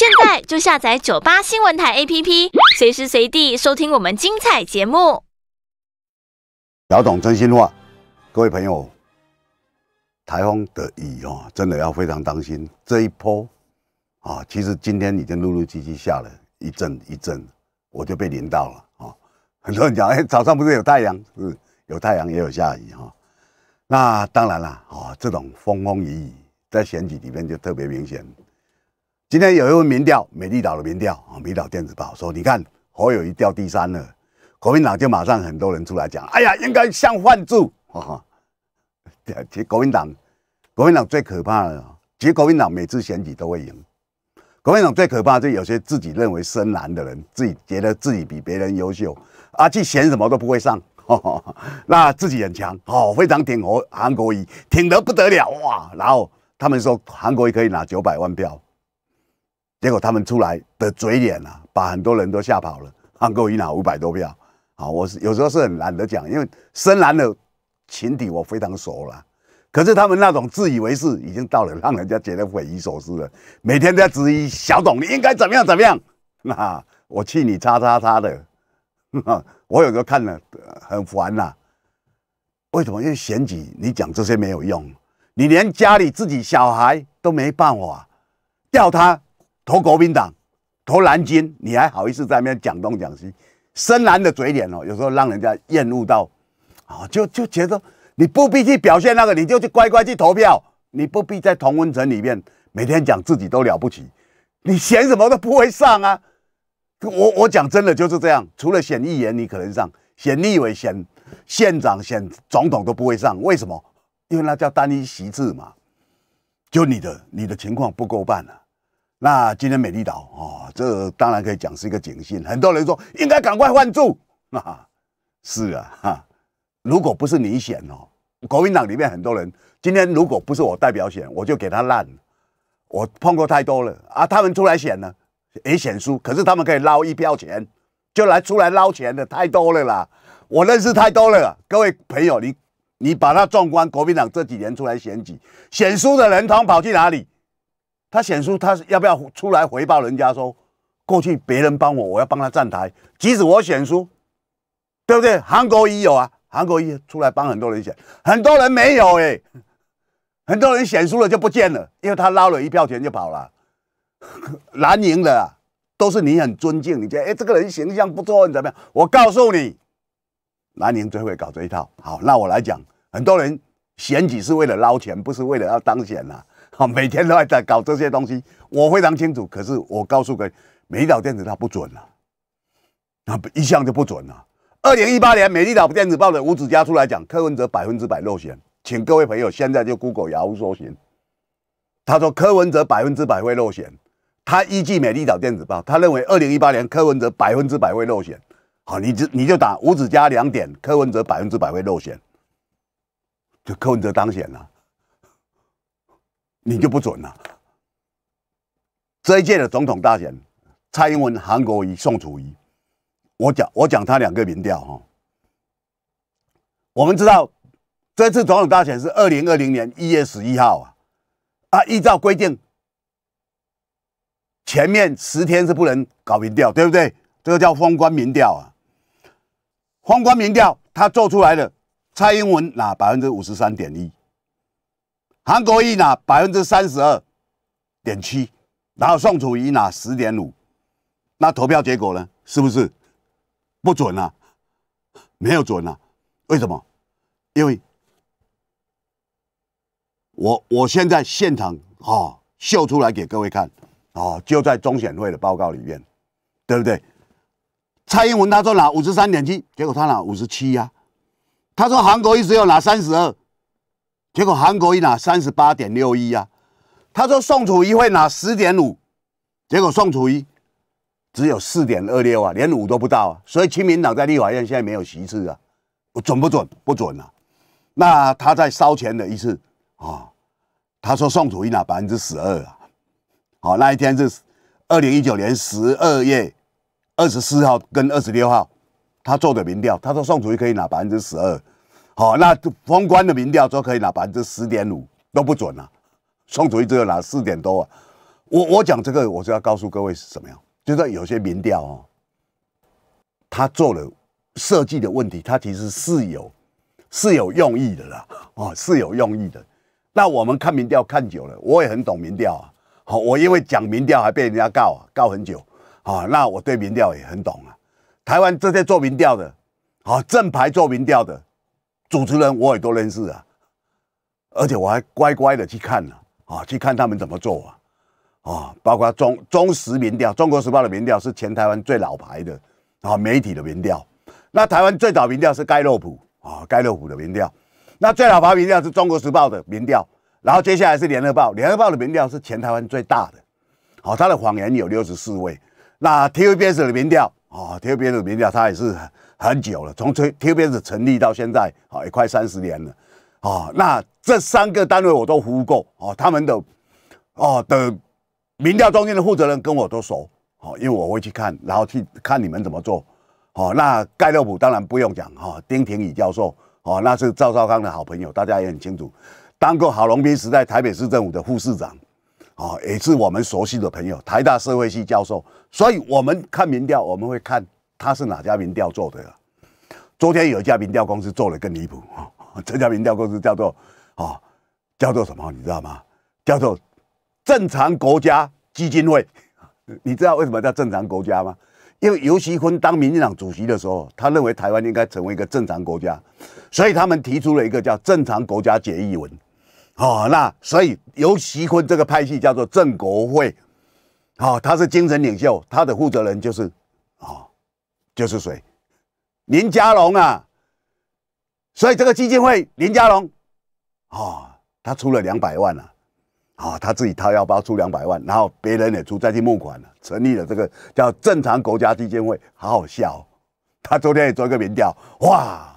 现在就下载九八新闻台 APP，随时随地收听我们精彩节目。小董真心话，各位朋友，台风的雨哦，真的要非常当心。这一波啊，其实今天已经陆陆续续下了一阵一阵，我就被淋到了啊。很多人讲，哎，早上不是有太阳，是，有太阳也有下雨哈。那当然了啊，这种风风雨雨在选举里面就特别明显。今天有一份民调，美丽岛的民调啊，美丽岛电子报说，你看，侯友谊掉第三了，国民党就马上很多人出来讲，哎呀，应该像换其实国民党，国民党最可怕的，其实国民党每次选举都会赢。国民党最可怕就有些自己认为深蓝的人，自己觉得自己比别人优秀啊，去选什么都不会上，那自己很强哦，非常挺侯韩国瑜，挺得不得了哇。然后他们说韩国瑜可以拿九百万票。结果他们出来的嘴脸啊，把很多人都吓跑了。汉购赢了五百多票，好，我是有时候是很懒得讲，因为深蓝的群体我非常熟了。可是他们那种自以为是，已经到了让人家觉得匪夷所思了。每天在质疑小董，你应该怎么样怎么样？那 我气你叉叉叉的。我有时候看了很烦呐。为什么？因为选举你讲这些没有用，你连家里自己小孩都没办法，叫他。投国民党，投蓝军，你还好意思在那边讲东讲西，深蓝的嘴脸哦，有时候让人家厌恶到啊，就就觉得你不必去表现那个，你就去乖乖去投票，你不必在同温层里面每天讲自己都了不起，你选什么都不会上啊。我我讲真的就是这样，除了选议员，你可能上选立委、选县长、选总统都不会上，为什么？因为那叫单一席制嘛，就你的你的情况不够办了。那今天美丽岛哦，这当然可以讲是一个警讯。很多人说应该赶快换住，那，是啊哈。如果不是你选哦，国民党里面很多人今天如果不是我代表选，我就给他烂我碰过太多了啊，他们出来选呢，也选输，可是他们可以捞一票钱，就来出来捞钱的太多了啦。我认识太多了，各位朋友，你你把它纵观，国民党这几年出来选举，选输的人通跑去哪里？他选书，他要不要出来回报人家？说过去别人帮我，我要帮他站台，即使我选书，对不对？韩国也有啊，韩国也出来帮很多人选，很多人没有哎，很多人选书了就不见了，因为他捞了一票钱就跑了。蓝营的都是你很尊敬，你觉得哎，这个人形象不错，你怎么样？我告诉你，蓝营最会搞这一套。好，那我来讲，很多人选举是为了捞钱，不是为了要当选啊。每天都在搞这些东西，我非常清楚。可是我告诉各位，美丽岛电子它不准啊，那一向就不准啊。二零一八年，美丽岛电子报的吴子佳出来讲，柯文哲百分之百落选，请各位朋友现在就 Google 亚欧搜寻，他说柯文哲百分之百会落选，他依据美丽岛电子报，他认为二零一八年柯文哲百分之百会落选。好，你就你就打吴子佳两点，柯文哲百分之百会落选，就柯文哲当选了。你就不准了。这一届的总统大选，蔡英文、韩国瑜、宋楚瑜，我讲我讲他两个民调哈。我们知道，这次总统大选是二零二零年一月十一号啊，啊，依照规定，前面十天是不能搞民调，对不对？这个叫封关民调啊。封关民调他做出来的，蔡英文拿百分之五十三点一。韩国瑜拿百分之三十二点七，然后宋楚瑜拿十点五，那投票结果呢？是不是不准啊？没有准啊？为什么？因为，我我现在现场哦、秀出来给各位看哦，就在中选会的报告里面，对不对？蔡英文他说拿五十三点七，结果他拿五十七呀，他说韩国瑜只有拿三十二。结果韩国瑜拿三十八点六一啊，他说宋楚瑜会拿十点五，结果宋楚瑜只有四点二六啊，连五都不到啊。所以亲民党在立法院现在没有席次啊，准不准？不准啊。那他在烧钱的一次啊，他说宋楚瑜拿百分之十二啊。好，那一天是二零一九年十二月二十四号跟二十六号，他做的民调，他说宋楚瑜可以拿百分之十二。好，那宏观的民调说可以拿百分之十点五都不准了，宋祖义只有拿四点多啊。我我讲这个，我是要告诉各位是什么样，就是有些民调哦，他做了设计的问题，他其实是有是有用意的啦，哦是有用意的。那我们看民调看久了，我也很懂民调啊。好，我因为讲民调还被人家告啊、告很久，哦，那我对民调也很懂啊。台湾这些做民调的，好正牌做民调的。主持人我也都认识啊，而且我还乖乖的去看了啊，去看他们怎么做啊啊，包括中中时民调，《中国时报》的民调是前台湾最老牌的啊，媒体的民调。那台湾最早民调是盖洛普啊，盖洛普的民调。那最老牌民调是中国时报的民调，然后接下来是联合报，联合报的民调是前台湾最大的，好，他的谎言有六十四位。那 TVBS 的民调啊，TVBS 的民调他也是。很久了，从推特别是成立到现在啊，也快三十年了，啊，那这三个单位我都服务过哦，他们的哦的民调中心的负责人跟我都熟，哦，因为我会去看，然后去看你们怎么做，哦，那盖洛普当然不用讲哈，丁廷宇教授哦，那是赵少康的好朋友，大家也很清楚，当过郝龙斌时代台北市政府的副市长，哦，也是我们熟悉的朋友，台大社会系教授，所以我们看民调，我们会看。他是哪家民调做的呀？昨天有一家民调公司做的更离谱啊！这家民调公司叫做啊，叫做什么？你知道吗？叫做“正常国家基金会”。你知道为什么叫“正常国家”吗？因为尤熙坤当民进党主席的时候，他认为台湾应该成为一个正常国家，所以他们提出了一个叫“正常国家决议文”。哦，那所以尤熙坤这个派系叫做“正国会”。哦，他是精神领袖，他的负责人就是啊。就是谁，林佳龙啊，所以这个基金会林佳龙哦，他出了两百万啊，哦，他自己掏腰包出两百万，然后别人也出，再去募款了，成立了这个叫“正常国家基金会”，好好笑。他昨天也做一个民调，哇，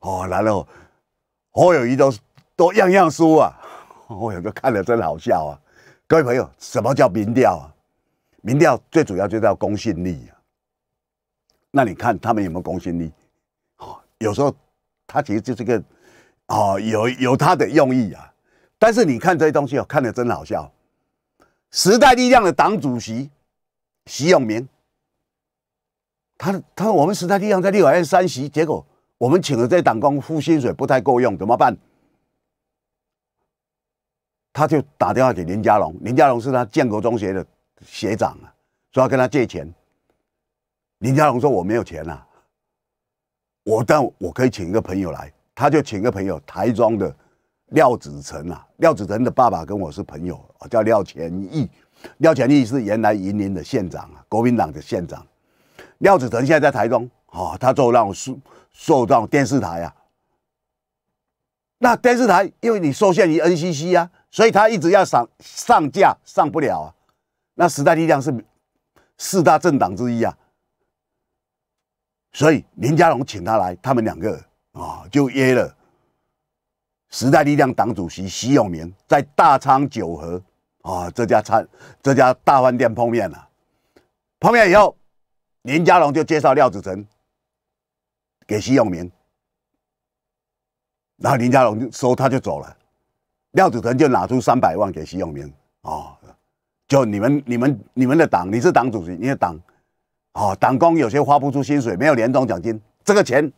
哦，来了，侯友谊都都样样输啊，我有个看了真好笑啊。各位朋友，什么叫民调啊？民调最主要就叫公信力啊。那你看他们有没有公信力？哦，有时候他其实就是个，哦，有有他的用意啊。但是你看这些东西哦，看的真好笑。时代力量的党主席徐永明，他他说我们时代力量在六二三席，结果我们请了这党工付薪水不太够用，怎么办？他就打电话给林家龙，林家龙是他建国中学的学长啊，说要跟他借钱。林家龙说：“我没有钱啊，我但我可以请一个朋友来。他就请个朋友，台中的廖子成啊。廖子成的爸爸跟我是朋友，叫廖乾义。廖乾义是原来云林的县长啊，国民党的县长。廖子成现在在台中，哦，他做让我受受到电视台啊。那电视台因为你受限于 NCC 啊，所以他一直要上上架上不了啊。那时代力量是四大政党之一啊。”所以林家龙请他来，他们两个啊就约了时代力量党主席习永明在大昌九和啊这家餐这家大饭店碰面了。碰面以后，林家龙就介绍廖子成给徐永明，然后林家龙就说他就走了，廖子成就拿出三百万给徐永明啊，就你们你们你们的党，你是党主席，你的党。哦，党工有些发不出薪水，没有年终奖金，这个钱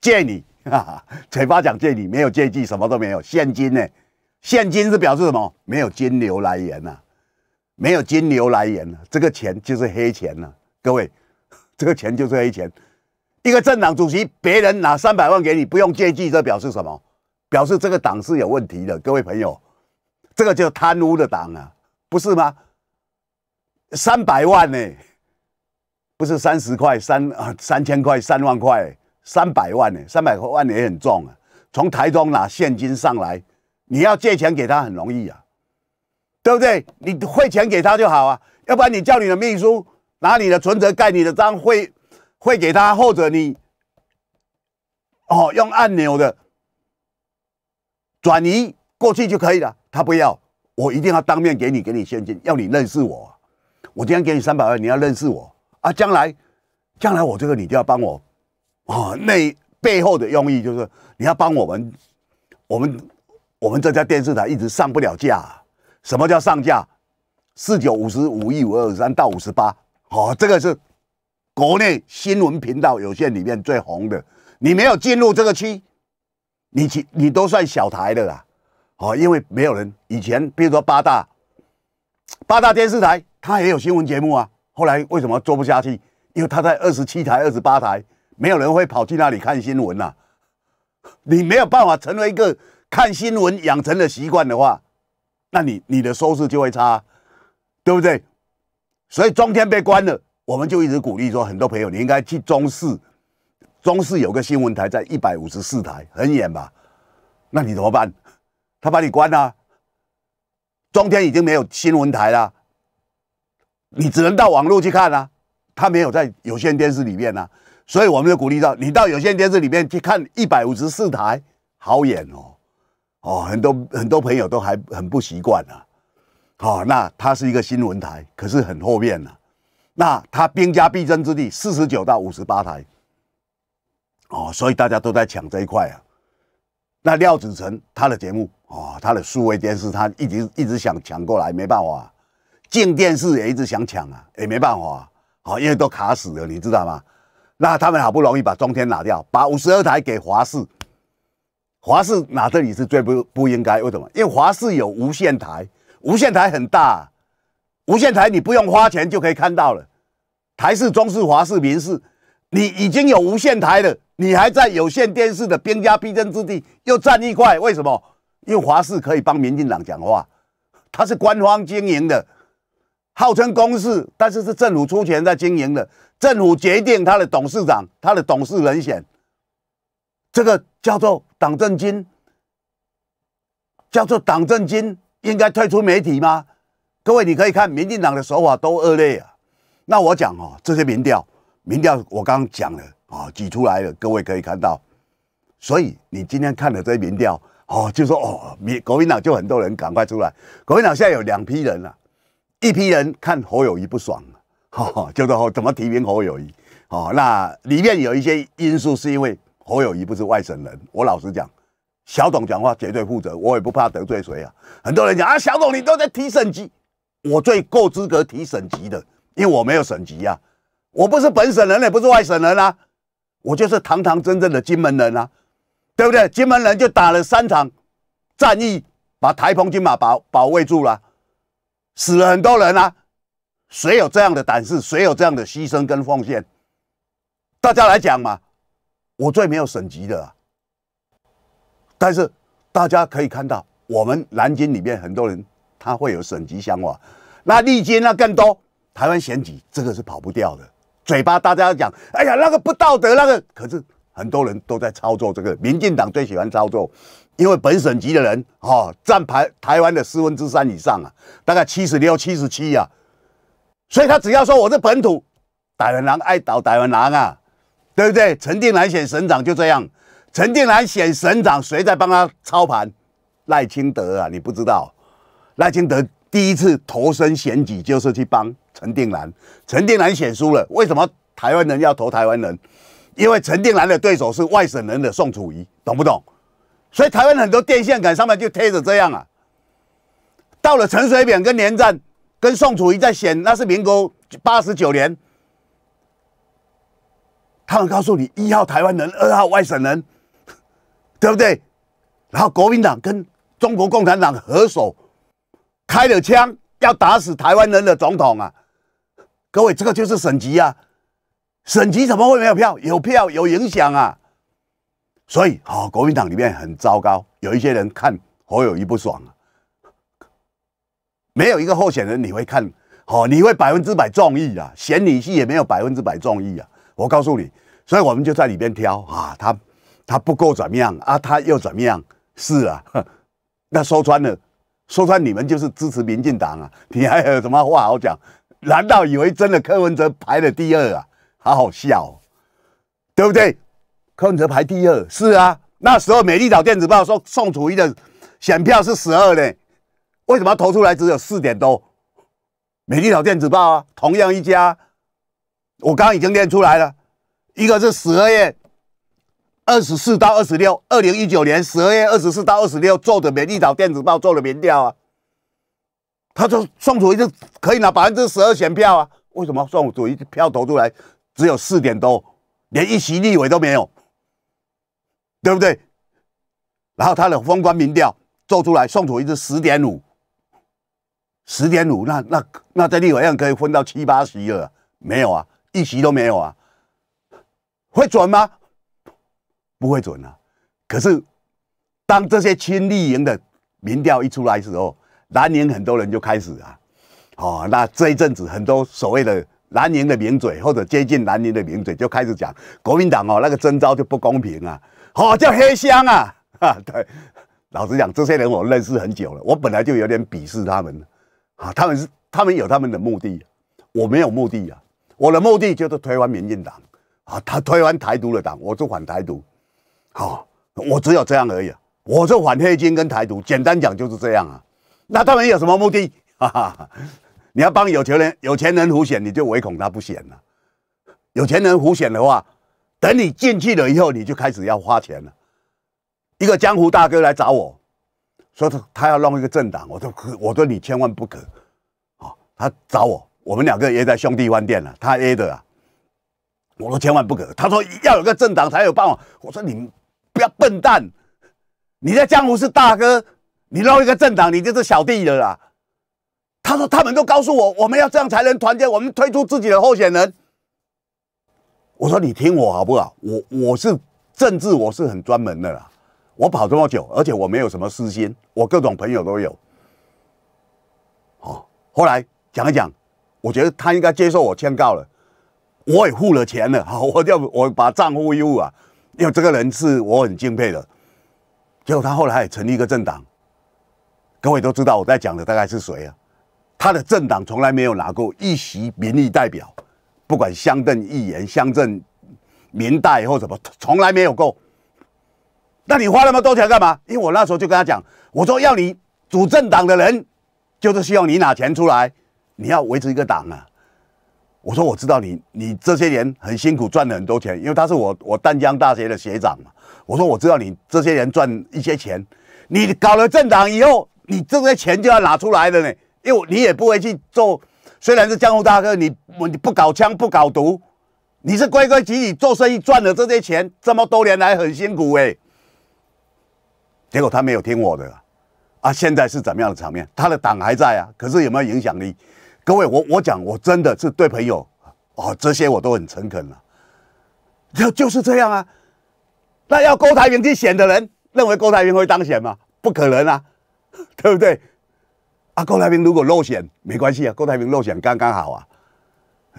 借你，嘴巴讲借你，没有借据，什么都没有，现金呢？现金是表示什么？没有金流来源呐，没有金流来源呢，这个钱就是黑钱呐！各位，这个钱就是黑钱。一个政党主席，别人拿三百万给你，不用借据，这表示什么？表示这个党是有问题的，各位朋友，这个叫贪污的党啊，不是吗？三百万呢？不是三十块三三千块三万块三百万呢？三百万也很重啊！从台中拿现金上来，你要借钱给他很容易啊，对不对？你汇钱给他就好啊，要不然你叫你的秘书拿你的存折盖你的章汇汇给他，或者你哦用按钮的转移过去就可以了。他不要，我一定要当面给你，给你现金，要你认识我。我今天给你三百万，你要认识我。啊，将来，将来我这个你就要帮我，啊，那背后的用意就是你要帮我们，我们，我们这家电视台一直上不了架。什么叫上架？四九五十五一五二三到五十八，哦，这个是国内新闻频道有限里面最红的。你没有进入这个区，你去你都算小台的啦，哦，因为没有人以前，比如说八大，八大电视台它也有新闻节目啊。后来为什么做不下去？因为他在二十七台、二十八台，没有人会跑去那里看新闻呐。你没有办法成为一个看新闻养成的习惯的话，那你你的收视就会差，对不对？所以中天被关了，我们就一直鼓励说，很多朋友你应该去中视。中视有个新闻台在一百五十四台，很远吧？那你怎么办？他把你关了。中天已经没有新闻台了。你只能到网络去看啊，它没有在有线电视里面呢，所以我们就鼓励到你到有线电视里面去看一百五十四台，好演哦，哦，很多很多朋友都还很不习惯啊，好，那它是一个新闻台，可是很后面呢，那它兵家必争之地，四十九到五十八台，哦，所以大家都在抢这一块啊，那廖子成他的节目哦，他的数位电视他一直一直想抢过来，没办法。进电视也一直想抢啊，也没办法啊，好，因为都卡死了，你知道吗？那他们好不容易把中天拿掉，把五十二台给华视，华视拿这里是最不不应该，为什么？因为华视有无线台，无线台很大，无线台你不用花钱就可以看到了。台视、中视、华视、民视，你已经有无线台了，你还在有线电视的兵家必争之地又占一块，为什么？因为华视可以帮民进党讲话，它是官方经营的。号称公事，但是是政府出钱在经营的。政府决定他的董事长、他的董事人选，这个叫做党政军，叫做党政军应该退出媒体吗？各位，你可以看民进党的手法都恶劣啊。那我讲哦，这些民调，民调我刚刚讲了啊，举出来了，各位可以看到。所以你今天看的这些民调哦，就说哦，民国民党就很多人赶快出来，国民党现在有两批人了。一批人看侯友谊不爽，哈 哈，就说怎么提名侯友谊？哦，那里面有一些因素，是因为侯友谊不是外省人。我老实讲，小董讲话绝对负责，我也不怕得罪谁啊。很多人讲啊，小董你都在提省级，我最够资格提省级的，因为我没有省级啊，我不是本省人，也不是外省人啊，我就是堂堂真正的金门人啊，对不对？金门人就打了三场战役，把台澎金马保保卫住了。死了很多人啊，谁有这样的胆识？谁有这样的牺牲跟奉献？大家来讲嘛，我最没有省级的啊。但是大家可以看到，我们南京里面很多人他会有省级想法，那历经那更多。台湾选举这个是跑不掉的，嘴巴大家讲，哎呀那个不道德那个，可是很多人都在操作这个，民进党最喜欢操作。因为本省级的人哈占台台湾的四分之三以上啊，大概七十六、七十七啊，所以他只要说我是本土，台湾人爱岛，台湾人啊，对不对？陈定南选省长就这样，陈定南选省长，谁在帮他操盘？赖清德啊，你不知道，赖清德第一次投身选举就是去帮陈定南，陈定南选输了，为什么台湾人要投台湾人？因为陈定南的对手是外省人的宋楚瑜，懂不懂？所以台湾很多电线杆上面就贴着这样啊。到了陈水扁跟连战跟宋楚瑜在选，那是民国八十九年。他们告诉你一号台湾人，二号外省人，对不对？然后国民党跟中国共产党合手开了枪，要打死台湾人的总统啊！各位，这个就是省级啊，省级怎么会没有票？有票，有影响啊！所以，好，国民党里面很糟糕，有一些人看侯友谊不爽啊。没有一个候选人你会看好，你会百分之百中意啊？选女婿也没有百分之百中意啊。我告诉你，所以我们就在里边挑啊，他他不够怎么样啊？他又怎么样？是啊，那说穿了，说穿你们就是支持民进党啊，你还有什么话好讲？难道以为真的柯文哲排了第二啊？好好笑，对不对？文哲排第二，是啊，那时候《美丽岛电子报》说宋楚瑜的选票是十二呢，为什么投出来只有四点多？《美丽岛电子报》啊，同样一家，我刚刚已经念出来了，一个是十二月二十四到二十六，二零一九年十二月二十四到二十六做的《美丽岛电子报》做的民调啊，他说宋楚瑜就可以拿百分之十二选票啊，为什么宋楚瑜票投出来只有四点多，连一席立委都没有？对不对？然后他的封官民调做出来，送出一只十点五，十点五，那那那在绿院可以分到七八席了，没有啊，一席都没有啊，会准吗？不会准啊。可是当这些亲绿营的民调一出来的时候，南宁很多人就开始啊，哦，那这一阵子很多所谓的南宁的名嘴或者接近南宁的名嘴就开始讲，国民党哦，那个征召就不公平啊。哦，叫黑箱啊，哈，对，老实讲，这些人我认识很久了，我本来就有点鄙视他们，啊，他们是他们有他们的目的，我没有目的啊，我的目的就是推翻民进党，啊，他推翻台独的党，我就反台独，好，我只有这样而已，我就反黑金跟台独，简单讲就是这样啊，那他们有什么目的？哈哈，你要帮有钱人有钱人胡选，你就唯恐他不选了，有钱人胡选的话。等你进去了以后，你就开始要花钱了。一个江湖大哥来找我，说他他要弄一个政党，我说我说你千万不可啊！他找我，我们两个也在兄弟饭店了，他 A 的啊，我说千万不可。他说要有个政党才有办法。我说你不要笨蛋，你在江湖是大哥，你捞一个政党，你就是小弟了啦。他说他们都告诉我，我们要这样才能团结，我们推出自己的候选人。我说你听我好不好？我我是政治，我是很专门的啦。我跑这么久，而且我没有什么私心，我各种朋友都有。好，后来讲一讲，我觉得他应该接受我劝告了。我也付了钱了，好，我要我把账户付啊，因为这个人是我很敬佩的。结果他后来也成立一个政党，各位都知道我在讲的大概是谁啊？他的政党从来没有拿过一席民意代表。不管乡镇议员、乡镇民代或什么，从来没有过。那你花那么多钱干嘛？因为我那时候就跟他讲，我说要你主政党的人，就是需要你拿钱出来，你要维持一个党啊。我说我知道你，你这些年很辛苦赚了很多钱，因为他是我我淡江大学的学长嘛。我说我知道你这些年赚一些钱，你搞了政党以后，你这些钱就要拿出来的呢，因为你也不会去做。虽然是江湖大哥，你我你不搞枪不搞毒，你是规规矩矩做生意赚的这些钱，这么多年来很辛苦哎。结果他没有听我的，啊，现在是怎么样的场面？他的党还在啊，可是有没有影响力？各位，我我讲，我真的是对朋友，哦，这些我都很诚恳了，就就是这样啊。那要郭台铭去选的人，认为郭台铭会当选吗？不可能啊，对不对？郭台铭如果落选没关系啊，郭台铭落选刚刚好啊，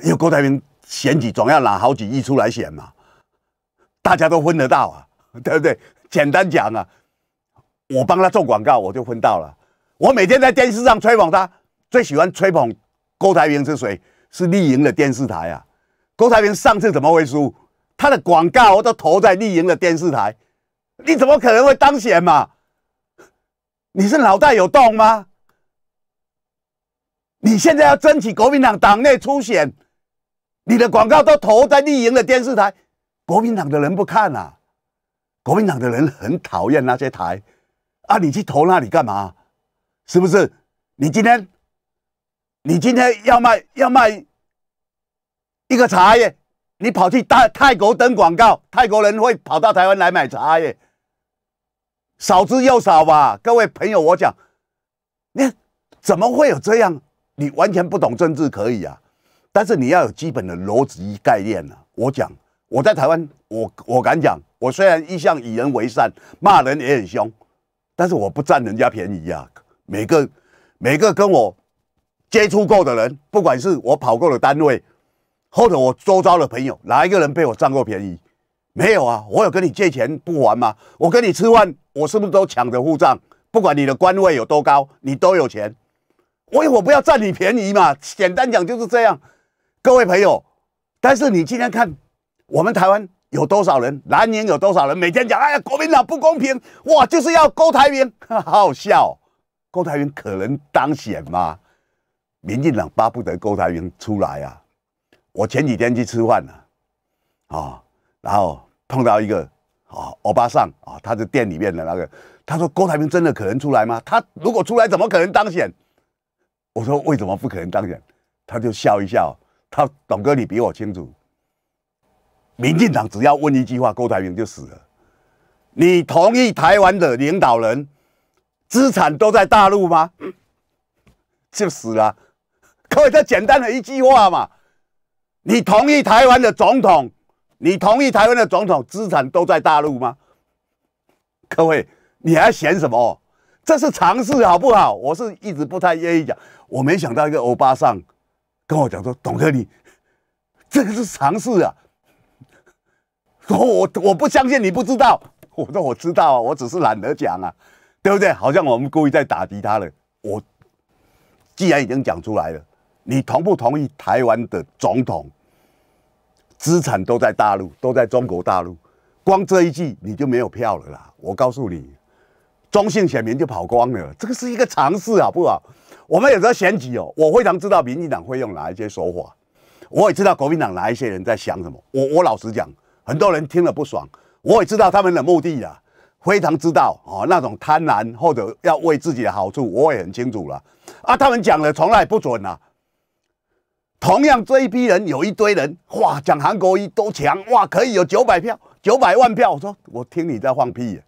因为郭台铭选举总要拿好几亿出来选嘛，大家都分得到啊，对不对？简单讲啊，我帮他做广告，我就分到了。我每天在电视上吹捧他，最喜欢吹捧郭台铭是谁？是丽营的电视台啊。郭台铭上次怎么会输？他的广告我都投在丽营的电视台，你怎么可能会当选嘛？你是脑袋有洞吗？你现在要争取国民党党内出选，你的广告都投在丽营的电视台，国民党的人不看啊，国民党的人很讨厌那些台，啊，你去投那里干嘛？是不是？你今天，你今天要卖要卖一个茶叶，你跑去大泰国登广告，泰国人会跑到台湾来买茶叶，少之又少吧？各位朋友，我讲，你怎么会有这样？你完全不懂政治可以啊，但是你要有基本的逻辑概念啊！我讲，我在台湾，我我敢讲，我虽然一向以人为善，骂人也很凶，但是我不占人家便宜啊！每个每个跟我接触过的人，不管是我跑过的单位，或者我周遭的朋友，哪一个人被我占过便宜？没有啊！我有跟你借钱不还吗？我跟你吃饭，我是不是都抢着付账？不管你的官位有多高，你都有钱。我我不要占你便宜嘛，简单讲就是这样，各位朋友，但是你今天看我们台湾有多少人，蓝营有多少人，每天讲哎呀国民党不公平哇，就是要勾台铭，好 好笑，勾台铭可能当选吗？民进党巴不得勾台铭出来啊！我前几天去吃饭了、啊，然后碰到一个啊欧巴桑啊，他的店里面的那个，他说勾台铭真的可能出来吗？他如果出来，怎么可能当选？我说为什么不可能当选？他就笑一笑。他董哥，你比我清楚。民进党只要问一句话，郭台铭就死了。你同意台湾的领导人资产都在大陆吗？就死了。各位，这简单的一句话嘛。你同意台湾的总统？你同意台湾的总统资产都在大陆吗？各位，你还嫌什么？这是常识好不好？我是一直不太愿意讲。我没想到一个欧巴上跟我讲说懂得你，这个是常识啊！我我不相信你不知道，我说我知道啊，我只是懒得讲啊，对不对？好像我们故意在打击他了。我既然已经讲出来了，你同不同意？台湾的总统资产都在大陆，都在中国大陆，光这一句你就没有票了啦！我告诉你。中性选民就跑光了，这个是一个常识，好不好？我们有时候选举哦，我非常知道民进党会用哪一些手法，我也知道国民党哪一些人在想什么。我我老实讲，很多人听了不爽，我也知道他们的目的啊，非常知道哦那种贪婪或者要为自己的好处，我也很清楚了。啊，他们讲的从来不准啊。同样这一批人有一堆人，哇，讲韩国一多强哇，可以有九百票九百万票，我说我听你在放屁。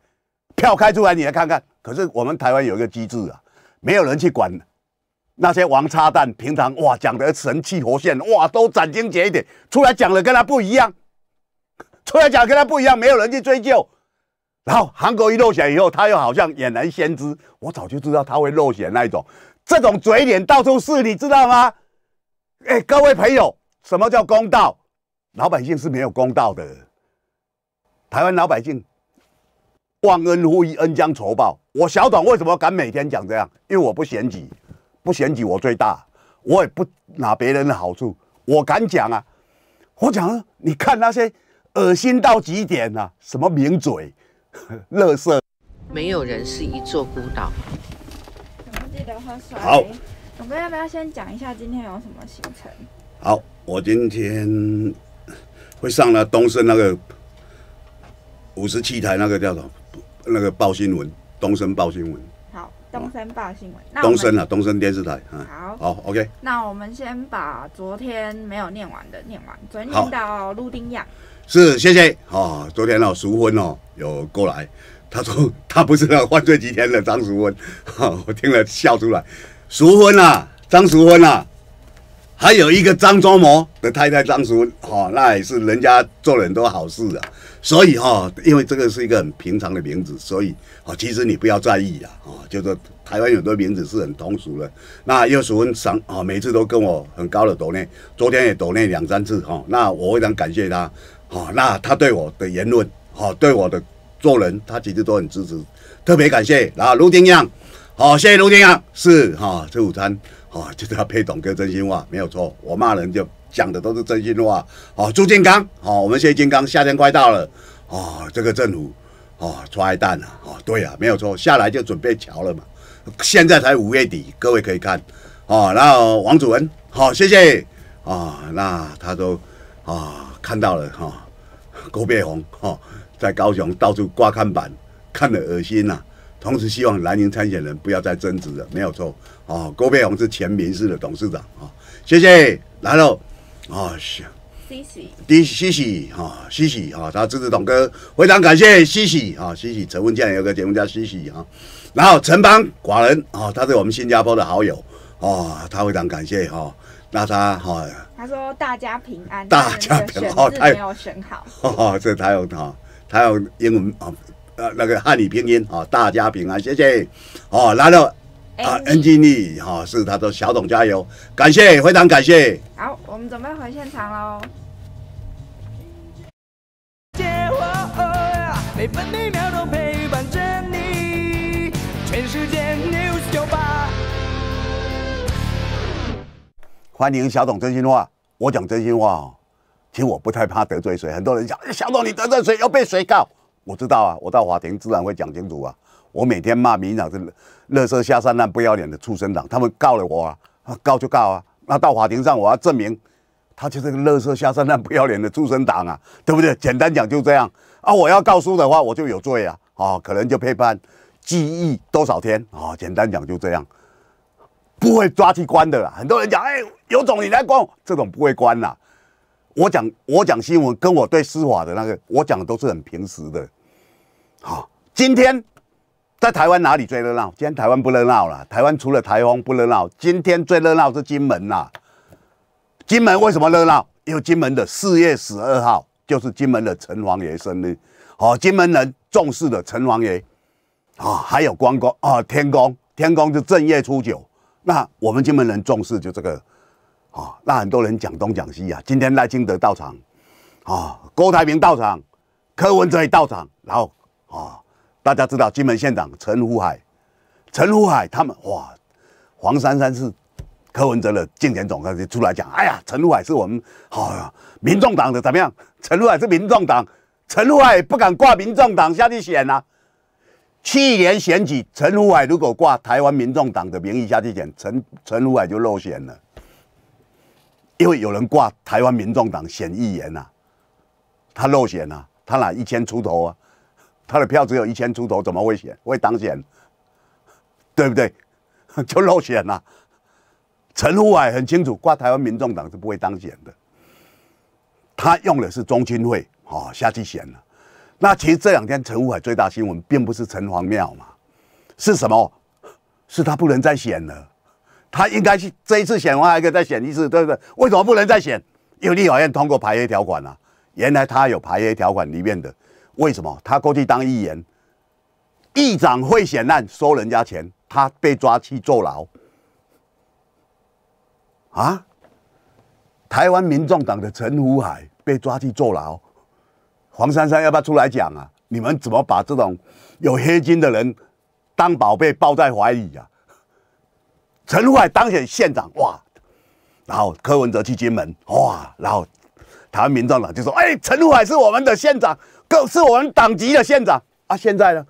票开出来，你来看看。可是我们台湾有一个机制啊，没有人去管那些王插蛋。平常哇讲的神气活现，哇都斩钉截铁出来讲的跟他不一样，出来讲跟他不一样，没有人去追究。然后韩国一落选以后，他又好像俨然先知，我早就知道他会落选那一种。这种嘴脸到处是，你知道吗？哎，各位朋友，什么叫公道？老百姓是没有公道的。台湾老百姓。忘恩负义，恩将仇报。我小董为什么敢每天讲这样？因为我不嫌挤，不嫌挤，我最大。我也不拿别人的好处，我敢讲啊！我讲，你看那些恶心到极点啊，什么名嘴、乐色，没有人是一座孤岛。好，总哥要不要先讲一下今天有什么行程？好，我今天会上了东升那个五十七台那个吊桶。那个报新闻，东升报新闻。好，东升报新闻。东升啊，东升电视台啊。好，好，OK。那我们先把昨天没有念完的念完。昨天念到陆丁亚。是，谢谢。哦，昨天哦，熟婚哦，有过来，他说 他不是那个犯罪几天的张淑芬，我听了笑出来。熟婚啊，张淑芬啊，还有一个张庄模的太太张芬，哈，那也是人家做了很多好事啊。所以哈，因为这个是一个很平常的名字，所以啊，其实你不要在意啊，啊。就说台湾有的名字是很通俗的，那又说上啊，每次都跟我很高的抖念，昨天也抖念两三次哈。那我非常感谢他哦，那他对我的言论哦，对我的做人，他其实都很支持，特别感谢。那卢天养，好，谢谢卢天养，是哈，这午餐啊，就是要配董哥真心话，没有错，我骂人就。讲的都是真心话，好，祝健康，好，我们谢谢金刚，夏天快到了，哦，这个政府，哦，出衰蛋啊，哦，对呀，没有错，下来就准备瞧了嘛，现在才五月底，各位可以看，哦，那王祖文，好，谢谢，啊，那他都，啊，看到了哈，郭碧红哈，在高雄到处挂看板，看得恶心呐，同时希望兰陵参选人不要再争执了，没有错，啊，郭碧红是前明势的董事长，啊，谢谢，来了。哦，啊西西，西西哈西西哈，他支持董哥，非常感谢西西哈西西陈文健有个节目叫西西哈，然后陈邦寡人哦，他是我们新加坡的好友哦，他非常感谢哈，那他哈他说大家平安，大家平哦他要选好 哦，这他要哈他要英文啊呃那个汉语拼音啊大家平安谢谢哦，来了。啊，NGN 哈，是他的小董加油，感谢，非常感谢。好，我们准备回现场喽。每分每秒都陪伴着你，全世界 New s 九八。欢迎小董，真心话，我讲真心话。哦。其实我不太怕得罪谁，很多人讲小董你得罪谁，要被谁告？我知道啊，我到法庭自然会讲清楚啊。我每天骂民进党是，乐色下三滥、不要脸的畜生党，他们告了我啊，告就告啊，那到法庭上我要证明，他就是个乐色下三滥、不要脸的畜生党啊，对不对？简单讲就这样啊，我要告诉的话，我就有罪啊，啊，可能就被判记忆多少天啊，简单讲就这样，不会抓去关的。啦。很多人讲，哎，有种你来关我，这种不会关啦。我讲我讲新闻，跟我对司法的那个，我讲的都是很平时的，好，今天。在台湾哪里最热闹？今天台湾不热闹了。台湾除了台风不热闹，今天最热闹是金门呐。金门为什么热闹？因为金门的四月十二号就是金门的城隍爷生日。好，金门人重视的城隍爷啊，还有关公啊，天公天公就正月初九。那我们金门人重视就这个啊，那很多人讲东讲西啊。今天赖清德到场啊，郭台铭到场，柯文哲也到场，然后啊。大家知道金门县长陈如海，陈如海他们哇，黄珊珊是柯文哲的竞选总干事出来讲，哎呀，陈如海是我们好民众党的怎么样？陈如海是民众党，陈如海不敢挂民众党下去选呐。去年选举，陈如海如果挂台湾民众党的名义下去选，陈陈如海就落选了，因为有人挂台湾民众党选议员呐，他落选了，他拿一千出头啊。他的票只有一千出头，怎么会选？会当选？对不对？就落选了。陈福海很清楚，挂台湾民众党是不会当选的。他用的是中青会，哦，下去选了。那其实这两天陈福海最大新闻，并不是城隍庙嘛，是什么？是他不能再选了。他应该去这一次选完，还可以再选一次，对不对？为什么不能再选？因为立法院通过排约条款啊。原来他有排约条款里面的。为什么他过去当议员，议长会选案收人家钱，他被抓去坐牢啊？台湾民众党的陈福海被抓去坐牢，黄珊珊要不要出来讲啊？你们怎么把这种有黑金的人当宝贝抱在怀里呀？陈福海当选县长哇，然后柯文哲去金门哇，然后台湾民众党就说：“哎，陈福海是我们的县长。”是我们党籍的县长啊，现在呢，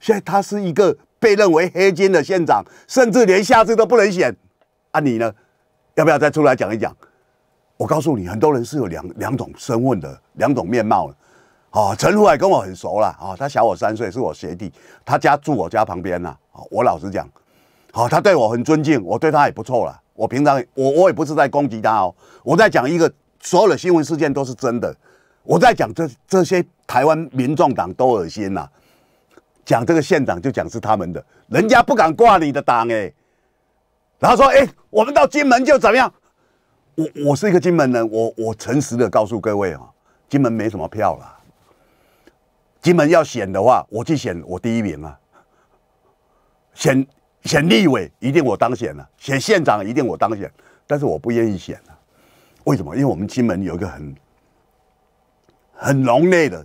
现在他是一个被认为黑金的县长，甚至连下次都不能选啊。你呢，要不要再出来讲一讲？我告诉你，很多人是有两两种身份的，两种面貌的。哦，陈如海跟我很熟了啊，他小我三岁，是我学弟，他家住我家旁边呢。啊，我老实讲，好，他对我很尊敬，我对他也不错啦。我平常我我也不是在攻击他哦，我在讲一个所有的新闻事件都是真的。我在讲这这些台湾民众党都恶心呐，讲这个县长就讲是他们的，人家不敢挂你的党哎，然后说哎，我们到金门就怎么样？我我是一个金门人，我我诚实的告诉各位哦，金门没什么票了。金门要选的话，我去选我第一名啊，选选立委一定我当选了，选县长一定我当选，但是我不愿意选啊。为什么？因为我们金门有一个很。很浓烈的，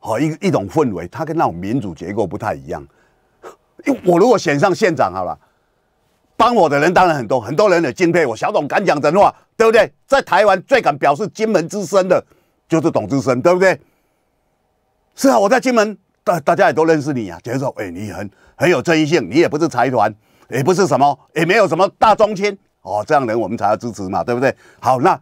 好一一种氛围，它跟那种民主结构不太一样。我如果选上县长好了，帮我的人当然很多，很多人也敬佩我。小董敢讲真话，对不对？在台湾最敢表示金门之声的，就是董志深，对不对？是啊，我在金门大大家也都认识你啊，觉得说，哎，你很很有正义性，你也不是财团，也不是什么，也没有什么大中亲哦，这样人我们才要支持嘛，对不对？好，那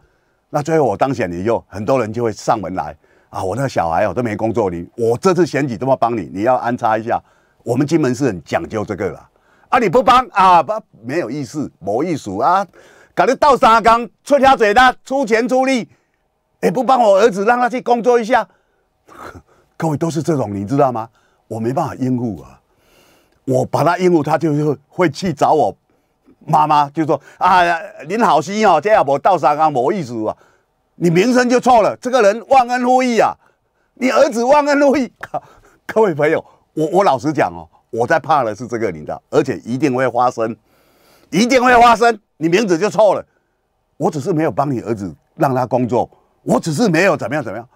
那最后我当选以后，很多人就会上门来。啊，我那个小孩哦都没工作，你我这次选举都要帮你，你要安插一下。我们金门是很讲究这个的，啊你不帮啊不没有意思，没意思啊，搞得倒三缸出下嘴的，出钱出力也不帮我儿子让他去工作一下。各位都是这种你知道吗？我没办法应付啊，我把他应付他就会会去找我妈妈，就说啊您好心哦，这样我倒三缸，没意思啊。你名声就错了，这个人忘恩负义啊！你儿子忘恩负义。各位朋友，我我老实讲哦，我在怕的是这个你知道，而且一定会发生，一定会发生。你名字就臭了。我只是没有帮你儿子让他工作，我只是没有怎么样怎么样，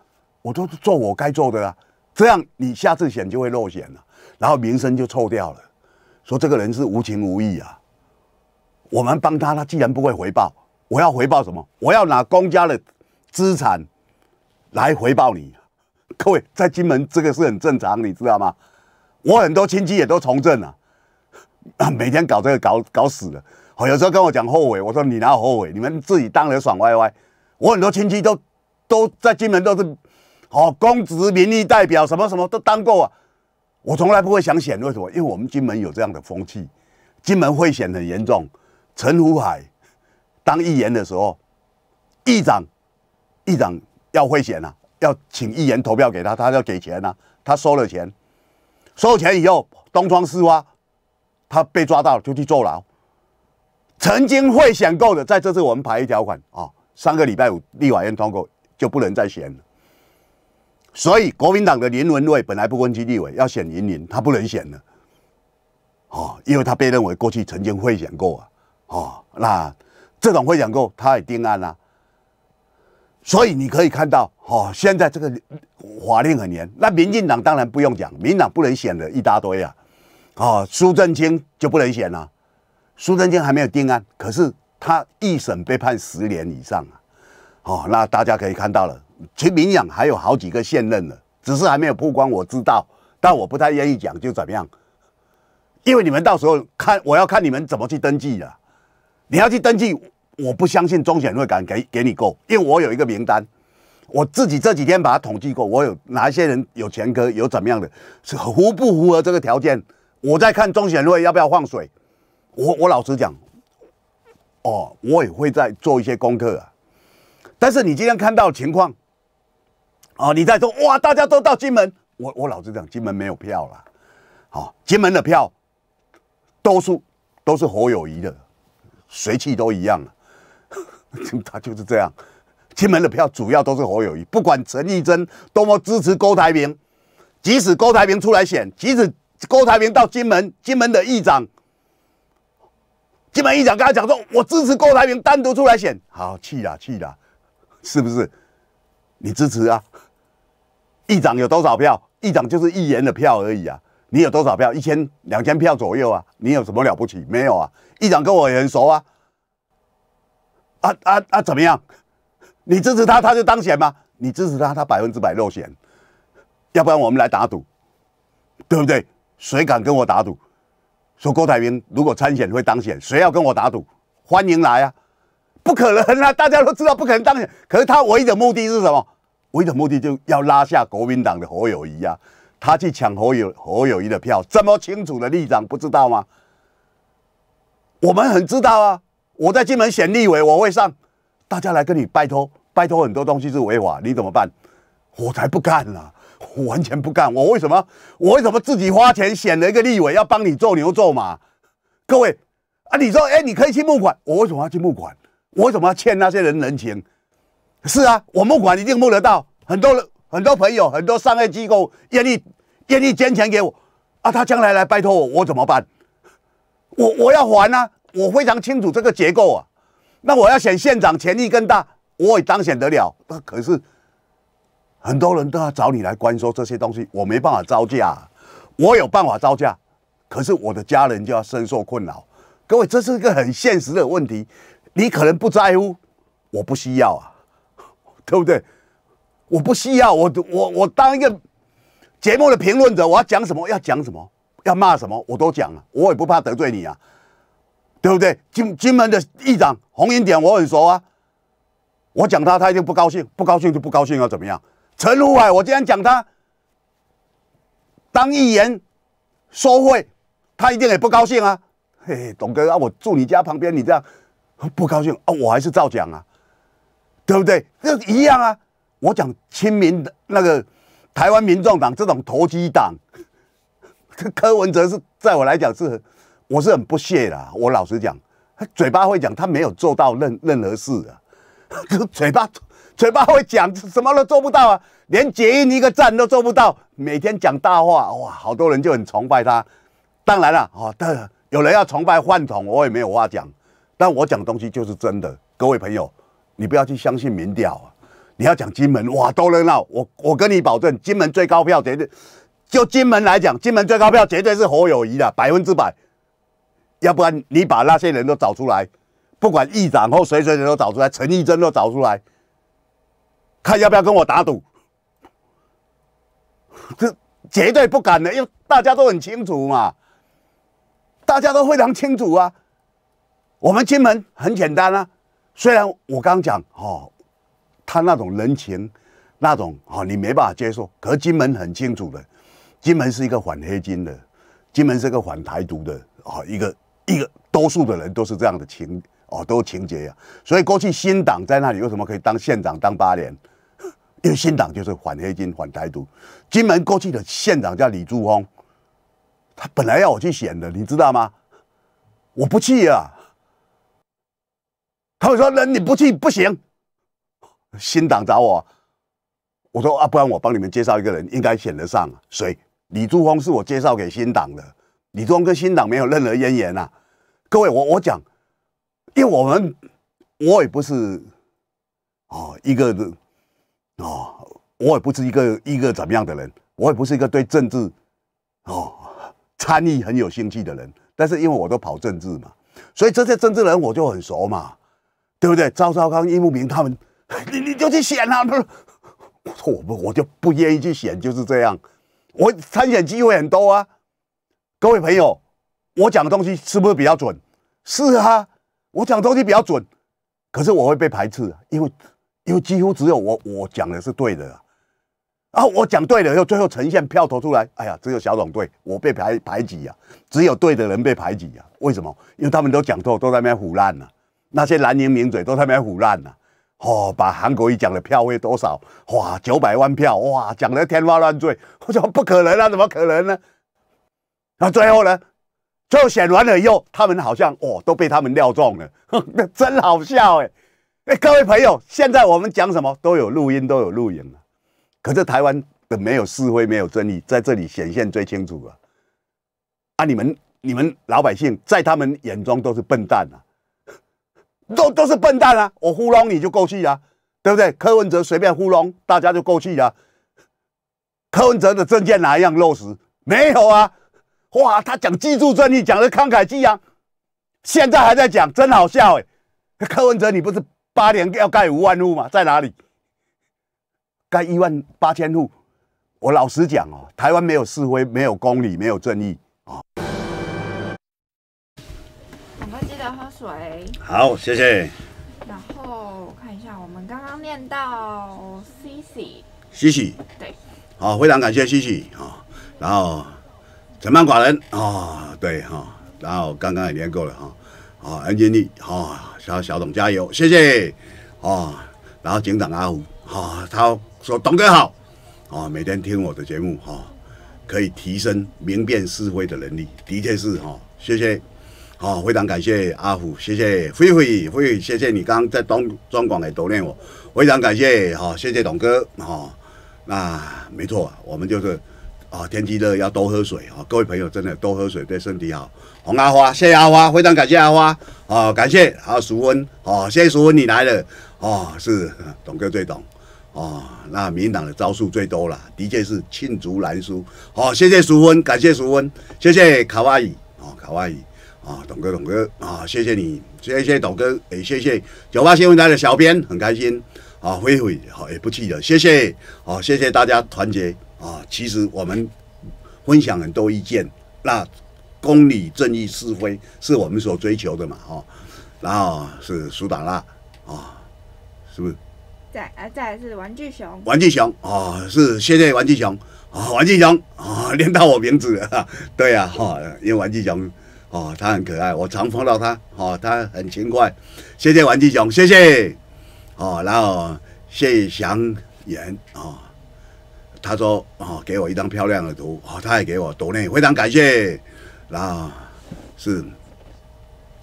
我都做我该做的啊。这样你下次险就会落险了，然后名声就臭掉了。说这个人是无情无义啊！我们帮他，他既然不会回报，我要回报什么？我要拿公家的。资产，来回报你，各位在金门这个是很正常，你知道吗？我很多亲戚也都从政啊，每天搞这个搞搞死了。好，有时候跟我讲后悔，我说你哪有后悔？你们自己当的爽歪歪。我很多亲戚都都在金门都是，哦，公职民意代表什么什么都当过啊。我从来不会想选，为什么？因为我们金门有这样的风气，金门会选很严重。陈福海当议员的时候，议长。市长要贿选啊，要请议员投票给他，他要给钱啊，他收了钱，收钱以后东窗事发，他被抓到就去坐牢。曾经贿选过的，在这次我们排一条款啊，上个礼拜五立法院通过，就不能再选了。所以国民党的林文蔚本来不分机立委要选林林，他不能选了，哦，因为他被认为过去曾经贿选过啊，哦，那这种会选过他也定案啊。所以你可以看到，哦，现在这个法令很严。那民进党当然不用讲，民党不能选的一大堆啊，哦，苏贞清就不能选了。苏贞清还没有定案，可是他一审被判十年以上啊。哦，那大家可以看到了，其实民党还有好几个现任的，只是还没有曝光。我知道，但我不太愿意讲，就怎么样，因为你们到时候看，我要看你们怎么去登记啊。你要去登记。我不相信中选会敢给给你过，因为我有一个名单，我自己这几天把它统计过，我有哪一些人有前科，有怎么样的，是符不符合这个条件，我在看中选会要不要放水。我我老实讲，哦，我也会在做一些功课啊。但是你今天看到情况，哦，你在说哇，大家都到金门，我我老实讲，金门没有票了，好，金门的票都是都是侯友谊的，谁去都一样了。他就是这样，金门的票主要都是侯友谊，不管陈义珍多么支持郭台铭，即使郭台铭出来选，即使郭台铭到金门，金门的议长，金门议长跟他讲说，我支持郭台铭单独出来选，好，气啦气啦，是不是？你支持啊？议长有多少票？议长就是议员的票而已啊，你有多少票？一千两千票左右啊，你有什么了不起？没有啊，议长跟我也很熟啊。啊啊啊！怎么样？你支持他，他就当选吗？你支持他，他百分之百落选。要不然，我们来打赌，对不对？谁敢跟我打赌，说郭台铭如果参选会当选？谁要跟我打赌，欢迎来啊！不可能啊！大家都知道不可能当选。可是他唯一的目的是什么？唯一的目的就要拉下国民党的侯友谊啊，他去抢侯友侯友谊的票，这么清楚的立场不知道吗？我们很知道啊。我在金门选立委，我会上，大家来跟你拜托，拜托很多东西是违法，你怎么办？我才不干呢！我完全不干。我为什么？我为什么自己花钱选了一个立委，要帮你做牛做马？各位啊，你说，哎，你可以去募款，我为什么要去募款？我为什么要欠那些人人情？是啊，我募款一定募得到，很多人、很多朋友、很多商业机构愿意愿意捐钱给我啊。他将来来拜托我，我怎么办？我我要还啊！我非常清楚这个结构啊，那我要选县长潜力更大，我也当选得了。那可是很多人都要找你来关说这些东西，我没办法招架。我有办法招架，可是我的家人就要深受困扰。各位，这是一个很现实的问题，你可能不在乎，我不需要啊，对不对？我不需要，我我我当一个节目的评论者，我要讲什么要讲什么要骂什么我都讲了，我也不怕得罪你啊。对不对？金金门的议长洪英典，我很熟啊，我讲他，他一定不高兴，不高兴就不高兴要怎么样？陈如海，我今天讲他当议员收贿，他一定也不高兴啊。嘿，董哥啊，我住你家旁边，你这样不高兴啊？我还是照讲啊，对不对？这一样啊，我讲亲民那个台湾民众党这种投机党，柯文哲是在我来讲是。我是很不屑的，我老实讲，嘴巴会讲，他没有做到任任何事啊，就嘴巴嘴巴会讲，什么都做不到啊，连解印一个赞都做不到，每天讲大话，哇，好多人就很崇拜他。当然了，哦，当有人要崇拜饭桶，我也没有话讲，但我讲东西就是真的。各位朋友，你不要去相信民调啊，你要讲金门哇，多热闹，我我跟你保证，金门最高票绝对就金门来讲，金门最高票绝对是侯友谊的百分之百。要不然你把那些人都找出来，不管议长或谁谁谁都找出来，陈义珍都找出来，看要不要跟我打赌？这绝对不敢的，因为大家都很清楚嘛，大家都非常清楚啊。我们金门很简单啊，虽然我刚讲哦，他那种人情，那种哦，你没办法接受，可是金门很清楚的，金门是一个反黑金的，金门是一个反台独的啊一个。一个多数的人都是这样的情哦，都情节呀。所以过去新党在那里为什么可以当县长当八年？因为新党就是反黑金、反台独。金门过去的县长叫李柱峰，他本来要我去选的，你知道吗？我不去啊。他们说：“那你不去不行。”新党找我，我说：“啊，不然我帮你们介绍一个人，应该选得上。”谁？李柱峰是我介绍给新党的。李柱峰跟新党没有任何渊源呐。各位，我我讲，因为我们我也不是哦一个哦，我也不是一个一个怎么样的人，我也不是一个对政治哦参与很有兴趣的人。但是因为我都跑政治嘛，所以这些政治人我就很熟嘛，对不对？赵少康、易慕平他们，你你就去选啊！他说，我说我不，我就不愿意去选，就是这样。我参选机会很多啊，各位朋友。我讲的东西是不是比较准？是啊，我讲东西比较准，可是我会被排斥，因为因为几乎只有我我讲的是对的啊，然后我讲对了，又最后呈现票投出来，哎呀，只有小董对，我被排排挤呀，只有对的人被排挤呀，为什么？因为他们都讲错，都在那边腐烂了，那些蓝营名嘴都在那边腐烂了，哦，把韩国瑜讲的票会多少？哇，九百万票，哇，讲的天花乱坠，我说不可能啊，怎么可能呢？那最后呢？最后选完了以后，他们好像哦都被他们料中了，那真好笑哎！哎，各位朋友，现在我们讲什么都有录音，都有录影可是台湾的没有是非，没有真理，在这里显现最清楚了。啊，你们你们老百姓在他们眼中都是笨蛋啊，都都是笨蛋啊！我糊弄你就够气啊，对不对？柯文哲随便糊弄大家就够气啊。柯文哲的证件哪一样漏实？没有啊。哇，他讲记住正义，讲的慷慨激昂，现在还在讲，真好笑哎！柯文哲，你不是八年要盖五万户吗？在哪里？盖一万八千户？我老实讲哦，台湾没有是非，没有公理，没有正义啊！我们记得喝水。好，谢谢。然后看一下，我们刚刚念到 C C。C C。对。好，非常感谢 C C 啊。然后。陈曼寡人啊，对哈，然后刚刚也练够了哈，啊，安经理哈，小小董加油，谢谢啊，然后警长阿虎哈，他说董哥好，啊，每天听我的节目哈，可以提升明辨是非的能力，的确是哈，谢谢，好，非常感谢阿虎，谢谢辉辉辉，谢谢你刚刚在东中广来锻炼我，非常感谢哈，谢谢董哥哈，那没错，我们就是。啊，天气热要多喝水啊！各位朋友，真的多喝水对身体好。红阿花，谢谢阿花，非常感谢阿花。啊，感谢啊，淑芬哦，谢谢淑芬你来了。哦，是，董哥最懂。哦，那民党的招数最多了，的确是罄竹难书。好，谢谢淑芬，感谢淑芬，谢谢卡哇伊，哦，卡哇伊，啊，董哥，董哥，啊，谢谢你，谢谢董哥，哎，谢谢九八新闻台的小编，很开心。啊，会会，好，也不气了，谢谢。哦，谢谢大家团结。啊，其实我们分享很多意见，那公理、正义、是非是我们所追求的嘛，哈。然后是苏打拉，啊，是不是？再啊，再来是玩具熊。玩具熊啊，是谢谢玩具熊啊，玩具熊啊，念到我名字，对呀，哈，因为玩具熊哦，他很可爱，我常碰到他。哦，他很勤快。谢谢玩具熊，谢谢，哦，然后谢翔言。哦。他说：“哦，给我一张漂亮的图哦，他也给我抖内，非常感谢。然后是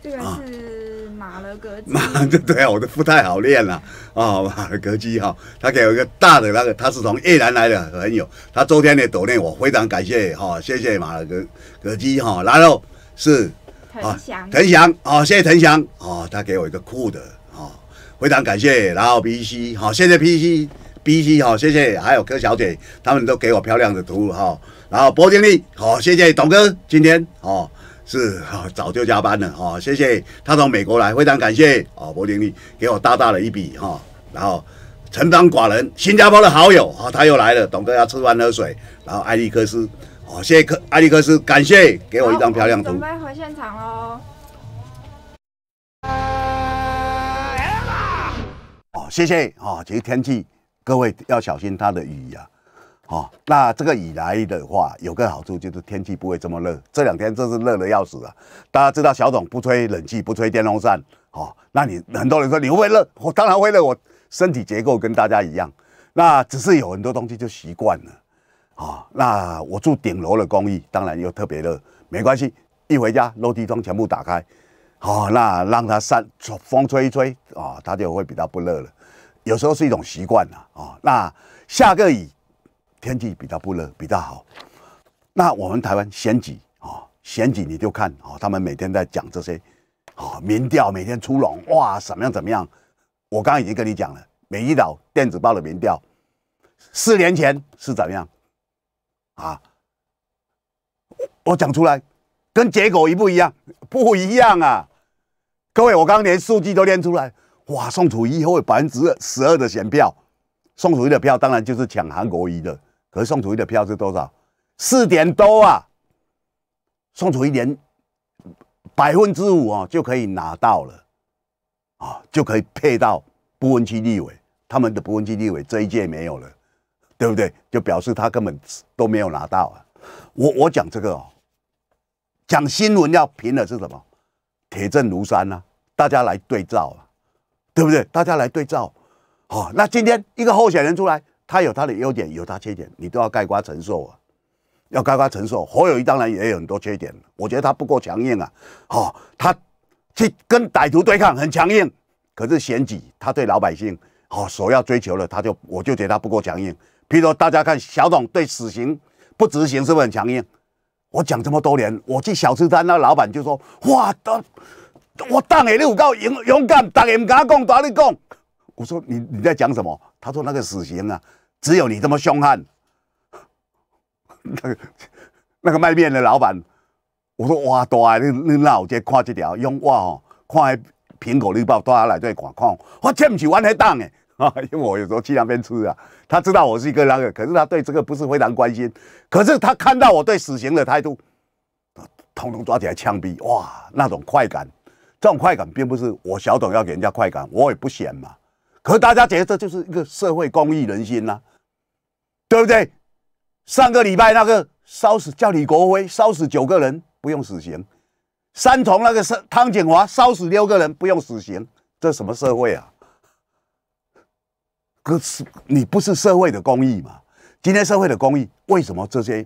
这个是马勒格马，对啊，我的不太好练了哦，马勒格基哈。他给我一个大的那个，他是从越南来的朋友，他昨天的抖内，我非常感谢哈，谢谢马勒格格基哈。然后是滕翔，滕翔哦，谢谢腾翔哦，他给我一个酷的哦，非常感谢。然后 B c 好，谢谢 PC。” BC 哈，谢谢，还有柯小姐，他们都给我漂亮的图哈。然后波经理好，谢谢董哥，今天哦是哦早就加班了哈，谢谢他从美国来，非常感谢哦，波经理给我大大的一笔哈。然后陈当寡人，新加坡的好友哦，他又来了，董哥要吃饭喝水。然后艾利克斯，哦谢谢克艾利克斯，感谢给我一张漂亮图，准备回现场喽。哦谢谢啊，这个天气。各位要小心它的雨呀，哦，那这个雨来的话，有个好处就是天气不会这么热。这两天真是热的要死啊！大家知道小董不吹冷气，不吹电风扇，哦，那你很多人说你会热，我当然会热，我身体结构跟大家一样，那只是有很多东西就习惯了，啊，那我住顶楼的公寓，当然又特别热，没关系，一回家落地窗全部打开，哦，那让它扇风吹一吹，啊，它就会比较不热了。有时候是一种习惯了啊。那下个雨，天气比较不热，比较好。那我们台湾选举啊，选举你就看啊，他们每天在讲这些啊，民调每天出笼哇，怎么样怎么样？我刚刚已经跟你讲了，美一岛电子报的民调，四年前是怎么样啊？我讲出来，跟结果一不一样？不一样啊！各位，我刚刚连数据都念出来。哇，宋楚瑜会有百分之十二的选票，宋楚瑜的票当然就是抢韩国瑜的，可是宋楚瑜的票是多少？四点多啊！宋楚瑜连百分之五啊就可以拿到了，啊，就可以配到不分区立委。他们的不分区立委这一届没有了，对不对？就表示他根本都没有拿到啊！我我讲这个哦，讲新闻要凭的是什么？铁证如山啊！大家来对照啊！对不对？大家来对照，好。那今天一个候选人出来，他有他的优点，有他缺点，你都要盖瓜承受啊。要盖瓜承受。侯友谊当然也有很多缺点，我觉得他不够强硬啊。好，他去跟歹徒对抗很强硬，可是选举他对老百姓好首要追求的，他就我就觉得他不够强硬。譬如说，大家看小董对死刑不执行是不是很强硬？我讲这么多年，我去小吃摊那老板就说：“哇的。”我当耶，你有够勇勇敢，大家唔敢讲，到你讲。我说你你在讲什么？他说那个死刑啊，只有你这么凶悍。那 个那个卖面的老板，我说哇大啊，你你老街看这条，用我哦，看苹果日报到阿奶看看，我这唔起玩黑当耶啊，因为我有时候去那边吃啊。他知道我是一个那个，可是他对这个不是非常关心。可是他看到我对死刑的态度，统统抓起来枪毙，哇，那种快感。这种快感并不是我小董要给人家快感，我也不嫌嘛。可是大家觉得这就是一个社会公益人心呐，对不对？上个礼拜那个烧死叫李国辉烧死九个人不用死刑，三重那个是汤景华烧死六个人不用死刑，这什么社会啊？可是你不是社会的公益吗？今天社会的公益为什么这些